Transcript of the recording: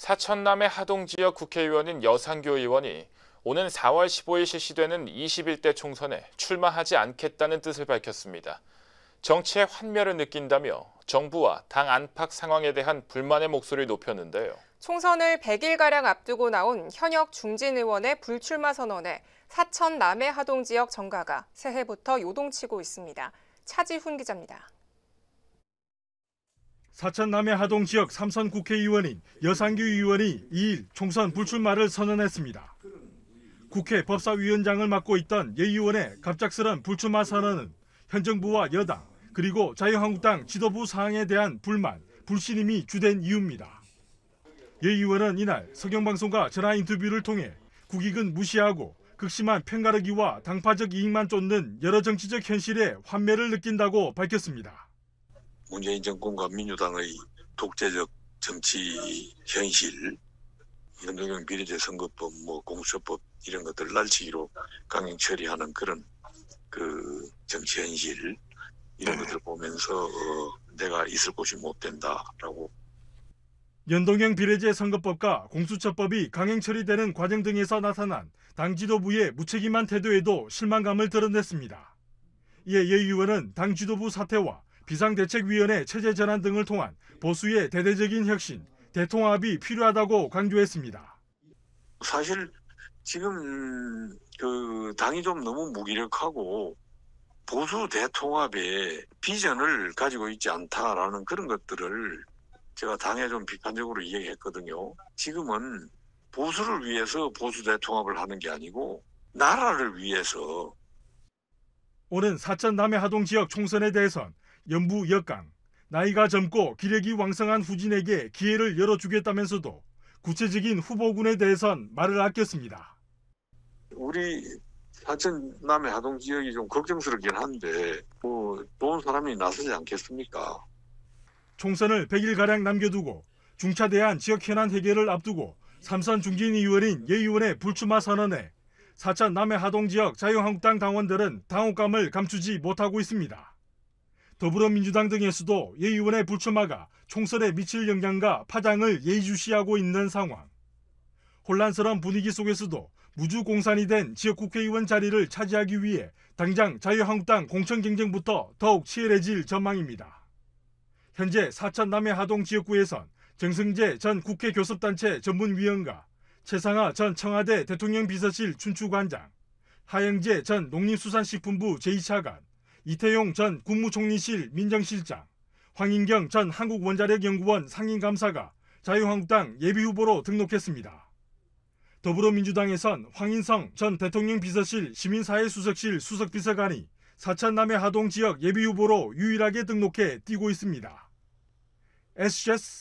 사천남의 하동지역 국회의원인 여상교 의원이 오는 4월 15일 실시되는 21대 총선에 출마하지 않겠다는 뜻을 밝혔습니다. 정치의 환멸을 느낀다며 정부와 당 안팎 상황에 대한 불만의 목소리를 높였는데요. 총선을 100일가량 앞두고 나온 현역 중진 의원의 불출마 선언에 사천 남해 하동 지역 정가가 새해부터 요동치고 있습니다. 차지훈 기자입니다. 사천 남해 하동 지역 삼선 국회의원인 여상규 의원이 2일 총선 불출마를 선언했습니다. 국회 법사위원장을 맡고 있던 예 의원의 갑작스런 불출마 선언은 현 정부와 여당 그리고 자유한국당 지도부 사항에 대한 불만, 불신임이 주된 이유입니다. 예 의원은 이날 서경방송과 전화 인터뷰를 통해 국익은 무시하고 극심한 편가르기와 당파적 이익만 쫓는 여러 정치적 현실에 환멸을 느낀다고 밝혔습니다. 문재인 정권과 민주당의 독재적 정치 현실, 연동형 비례제 선거법, 뭐 공수처법 이런 것들 날치기로 강행 처리하는 그런 그 정치 현실 이런 네. 것들 을 보면서 어, 내가 있을 곳이 못 된다라고. 연동형 비례제 선거법과 공수처법이 강행 처리되는 과정 등에서 나타난 당 지도부의 무책임한 태도에도 실망감을 드러냈습니다. 이에 예 의원은 당 지도부 사태와 비상대책위원회 체제 전환 등을 통한 보수의 대대적인 혁신, 대통합이 필요하다고 강조했습니다. 사실 지금 음, 그 당이 좀 너무 무기력하고 보수 대통합의 비전을 가지고 있지 않다라는 그런 것들을 제가 당에 좀 비판적으로 이야기했거든요. 지금은 보수를 위해서 보수 대통합을 하는 게 아니고 나라를 위해서 오는 사천 남해 하동 지역 총선에 대해선 연부 역강, 나이가 젊고 기력이 왕성한 후진에게 기회를 열어주겠다면서도 구체적인 후보군에 대해선 말을 아꼈습니다. 우리 사천 남해 하동 지역이 좀 걱정스럽긴 한데 뭐 좋은 사람이 나서지 않겠습니까? 총선을 100일 가량 남겨두고 중차대한 지역 현안 해결을 앞두고 삼선 중진 의원인 예 의원의 불출마 선언에 사천 남해 하동 지역 자유한국당 당원들은 당혹감을 감추지 못하고 있습니다. 더불어민주당 등에서도 예 의원의 불출마가 총선에 미칠 영향과 파장을 예의주시하고 있는 상황. 혼란스러운 분위기 속에서도 무주공산이 된 지역국회의원 자리를 차지하기 위해 당장 자유한국당 공천 경쟁부터 더욱 치열해질 전망입니다. 현재 사천 남해 하동 지역구에선 정승재 전 국회 교섭단체 전문위원과 최상하 전 청와대 대통령 비서실 춘추관장, 하영재 전 농림수산식품부 제2차관, 이태용 전 국무총리실 민정실장, 황인경 전 한국원자력연구원 상임감사가 자유한국당 예비후보로 등록했습니다. 더불어민주당에선 황인성 전 대통령 비서실 시민사회수석실 수석비서관이 사천 남해 하동 지역 예비후보로 유일하게 등록해 뛰고 있습니다. SGS